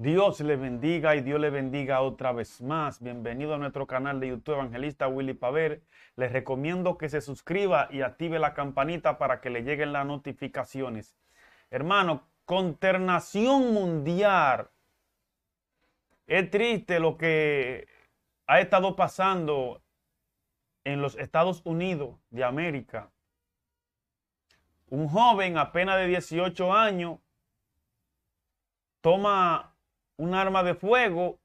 Dios le bendiga y Dios le bendiga otra vez más. Bienvenido a nuestro canal de YouTube Evangelista Willy Paver. Les recomiendo que se suscriba y active la campanita para que le lleguen las notificaciones. Hermano, conternación mundial. Es triste lo que ha estado pasando en los Estados Unidos de América. Un joven apenas de 18 años toma un arma de fuego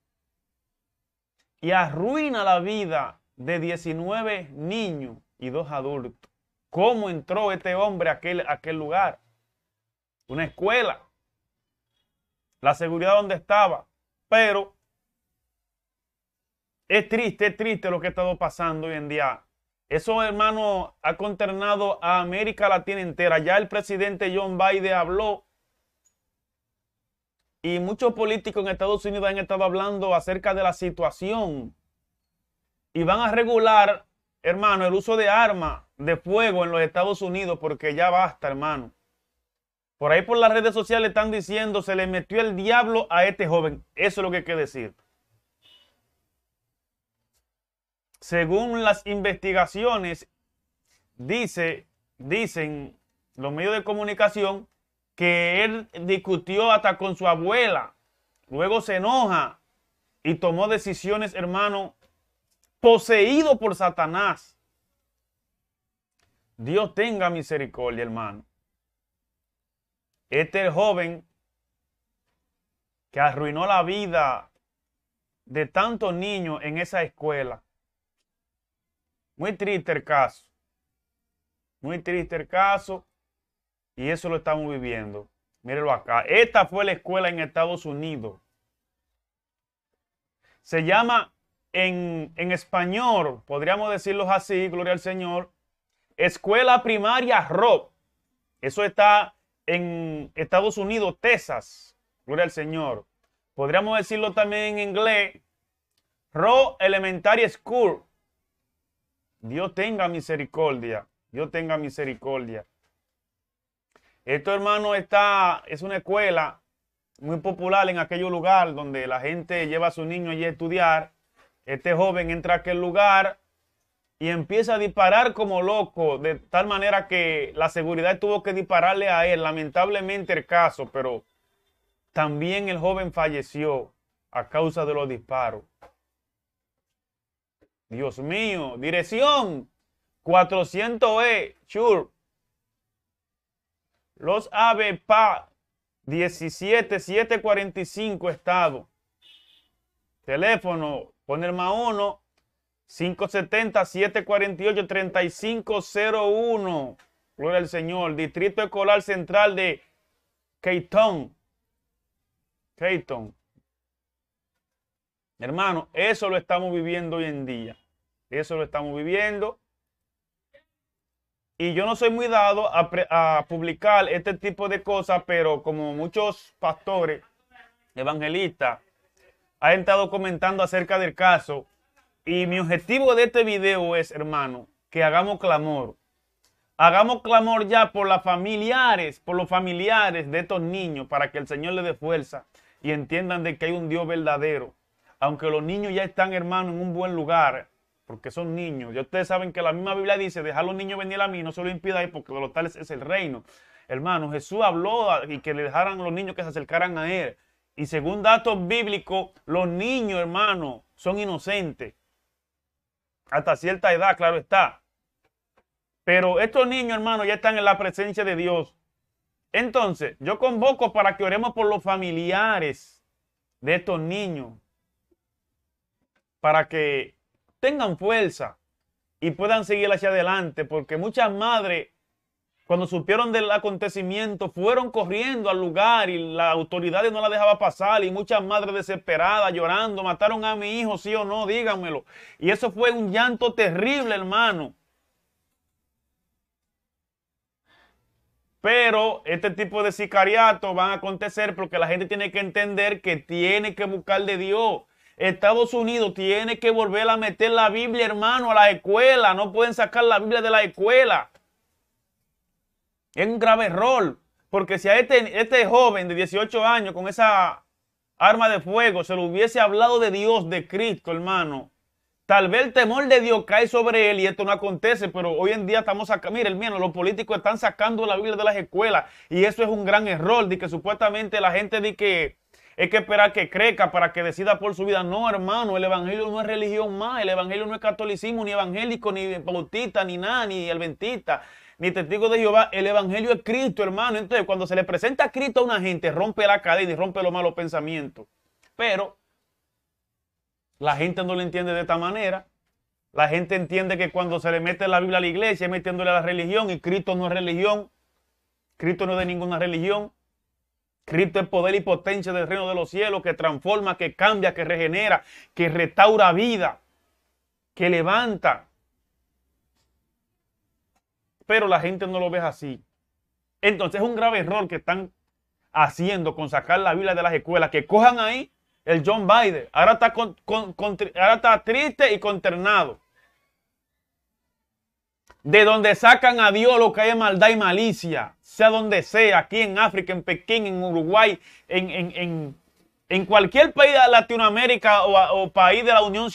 y arruina la vida de 19 niños y dos adultos. ¿Cómo entró este hombre a aquel, aquel lugar? Una escuela. La seguridad donde estaba. Pero es triste, es triste lo que ha estado pasando hoy en día eso, hermano, ha conternado a América Latina entera. Ya el presidente John Biden habló y muchos políticos en Estados Unidos han estado hablando acerca de la situación y van a regular, hermano, el uso de armas de fuego en los Estados Unidos porque ya basta, hermano. Por ahí por las redes sociales están diciendo, se le metió el diablo a este joven. Eso es lo que hay que decir. Según las investigaciones, dice, dicen los medios de comunicación que él discutió hasta con su abuela. Luego se enoja y tomó decisiones, hermano, poseído por Satanás. Dios tenga misericordia, hermano. Este el joven que arruinó la vida de tantos niños en esa escuela. Muy triste el caso. Muy triste el caso. Y eso lo estamos viviendo. Mírenlo acá. Esta fue la escuela en Estados Unidos. Se llama en, español, podríamos decirlo así, gloria al Señor, Escuela Primaria Rob. Eso está en Estados Unidos, Texas. Gloria al Señor. Podríamos decirlo también en inglés. Rob Elementary School. Dios tenga misericordia. Dios tenga misericordia. Esto, hermano, está, es una escuela muy popular en aquel lugar donde la gente lleva a su niño allí a estudiar. Este joven entra a aquel lugar y empieza a disparar como loco, de tal manera que la seguridad tuvo que dispararle a él. Lamentablemente el caso, pero también el joven falleció a causa de los disparos. Dios mío, dirección 400E, Sure. Los ABPA 745 estado. Teléfono, poner más 1 570 748 3501. Gloria al Señor. Distrito Escolar Central de Keyton. Keiton. Hermano, eso lo estamos viviendo hoy en día. Eso lo estamos viviendo. Y yo no soy muy dado a, publicar este tipo de cosas, pero como muchos pastores evangelistas han estado comentando acerca del caso, y mi objetivo de este video es, hermano, que hagamos clamor. Hagamos clamor ya por las familiares, por los familiares de estos niños, para que el Señor les dé fuerza y entiendan de que hay un Dios verdadero. Aunque los niños ya están, hermano, en un buen lugar, porque son niños. Ya ustedes saben que la misma Biblia dice, dejar a los niños venir a mí, no se lo ahí. porque de los tales es el reino. Hermano, Jesús habló y que le dejaran a los niños que se acercaran a él. Y según datos bíblicos, los niños, hermano, son inocentes. Hasta cierta edad, claro está. Pero estos niños, hermano, ya están en la presencia de Dios. Entonces, yo convoco para que oremos por los familiares de estos niños. Para que tengan fuerza y puedan seguir hacia adelante, porque muchas madres, cuando supieron del acontecimiento, fueron corriendo al lugar y la autoridad no la dejaba pasar, y muchas madres desesperadas, llorando, mataron a mi hijo, sí o no, díganmelo. Y eso fue un llanto terrible, hermano. Pero este tipo de sicariatos van a acontecer porque la gente tiene que entender que tiene que buscar de Dios Estados Unidos tiene que volver a meter la Biblia, hermano, a la escuela. No pueden sacar la Biblia de la escuela. Es un grave error. Porque si a este, este joven de 18 años con esa arma de fuego se lo hubiese hablado de Dios, de Cristo, hermano, Tal vez el temor de Dios cae sobre él y esto no acontece, pero hoy en día estamos sacando, mire hermano, los políticos están sacando la Biblia de las escuelas y eso es un gran error, de que supuestamente la gente de que es que esperar que crezca para que decida por su vida. No, hermano, el evangelio no es religión más, el evangelio no es catolicismo, ni evangélico, ni bautista, ni nada, ni adventista, ni testigo de Jehová. El evangelio es Cristo, hermano. Entonces, cuando se le presenta a Cristo a una gente, rompe la cadena y rompe los malos pensamientos. Pero la gente no lo entiende de esta manera. La gente entiende que cuando se le mete la Biblia a la iglesia, metiéndole a la religión y Cristo no es religión. Cristo no es de ninguna religión. Cristo es poder y potencia del reino de los cielos que transforma, que cambia, que regenera, que restaura vida, que levanta. Pero la gente no lo ve así. Entonces es un grave error que están haciendo con sacar la Biblia de las escuelas, que cojan ahí el John Biden. Ahora está, ahora está triste y consternado de donde sacan a Dios lo que hay maldad y malicia, sea donde sea, aquí en África, en Pekín, en Uruguay, en, cualquier país de Latinoamérica o, país de la Unión,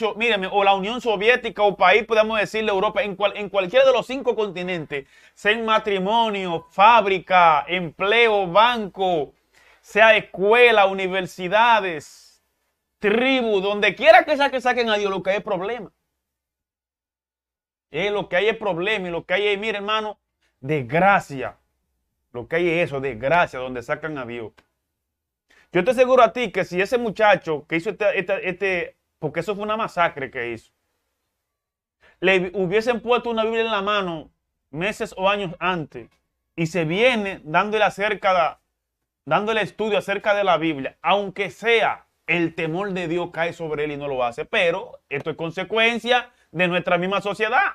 o la Unión Soviética o país, podemos decirle Europa, en, cual, en cualquiera de los cinco continentes, sea en matrimonio, fábrica, empleo, banco, sea escuela, universidades, tribu, donde quiera que saquen a Dios lo que hay problema lo que hay es problema y lo que hay es, mire hermano, desgracia. Lo que hay es eso, desgracia, donde sacan a Dios. Yo te aseguro a ti que si ese muchacho que hizo este, porque eso fue una masacre que hizo, le hubiesen puesto una Biblia en la mano meses o años antes y se viene dándole acerca, dándole estudio acerca de la Biblia, aunque sea el temor de Dios cae sobre él y no lo hace, pero esto es consecuencia de nuestra misma sociedad,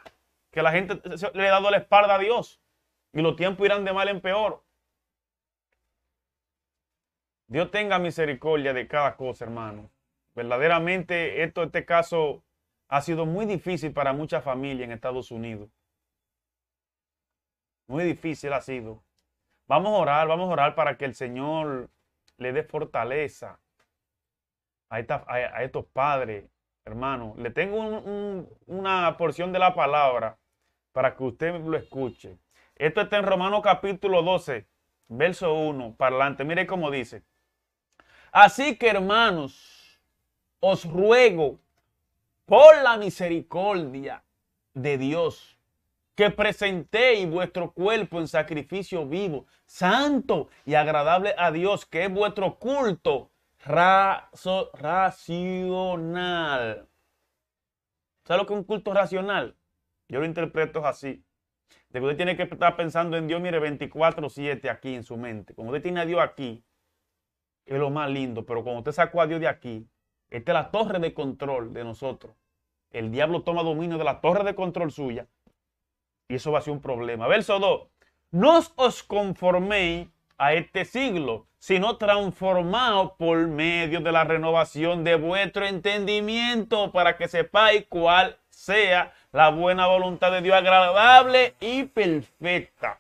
que la gente le ha dado la espalda a Dios y los tiempos irán de mal en peor. Dios tenga misericordia de cada cosa, hermano. Verdaderamente, esto, este caso ha sido muy difícil para muchas familias en Estados Unidos. Muy difícil ha sido. Vamos a orar, vamos a orar para que el Señor le dé fortaleza a, a estos padres, hermano, le tengo una porción de la palabra para que usted lo escuche. Esto está en Romanos capítulo 12, verso 1, parlante. Mire cómo dice. Así que, hermanos, os ruego por la misericordia de Dios que presentéis vuestro cuerpo en sacrificio vivo, santo y agradable a Dios, que es vuestro culto racional. ¿Sabes lo que es un culto racional? Yo lo interpreto así. De que usted tiene que estar pensando en Dios, mire, 24-7 aquí en su mente. Como usted tiene a Dios aquí, es lo más lindo. Pero cuando usted sacó a Dios de aquí, esta es la torre de control de nosotros. El diablo toma dominio de la torre de control suya. Y eso va a ser un problema. Verso 2. No os conforméis a este siglo, sino transformado por medio de la renovación de vuestro entendimiento para que sepáis cuál sea la buena voluntad de Dios agradable y perfecta.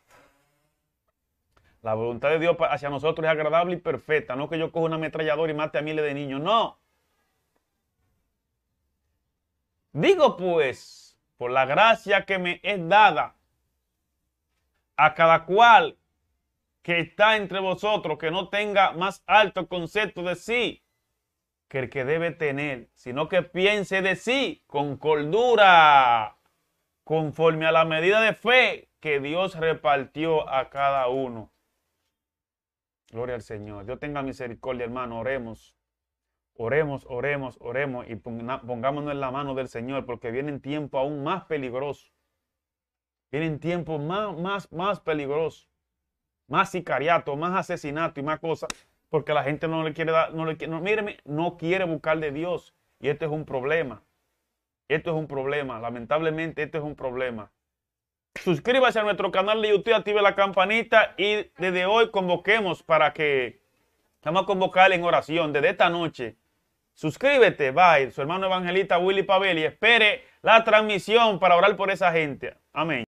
La voluntad de Dios hacia nosotros es agradable y perfecta. No que yo coja una ametralladora y mate a miles de niños. No. Digo pues, por la gracia que me es dada, a cada cual que está entre vosotros, que no tenga más alto concepto de sí que el que debe tener, sino que piense de sí con cordura, conforme a la medida de fe que Dios repartió a cada uno. Gloria al Señor. Dios tenga misericordia, hermano. Oremos. Oremos, oremos, oremos y pongámonos en la mano del Señor porque vienen tiempo aún más peligrosos. Vienen tiempo más, más, más peligroso más sicariato, más asesinato y más cosas, porque la gente no le quiere dar, no le no, míreme, no quiere buscar de Dios. Y este es un problema. Esto es un problema. Lamentablemente, esto es un problema. Suscríbase a nuestro canal de YouTube, active la campanita y desde hoy convoquemos para que vamos a convocar en oración desde esta noche. Suscríbete, bye. Su hermano evangelista Willy Pavel y espere la transmisión para orar por esa gente. Amén.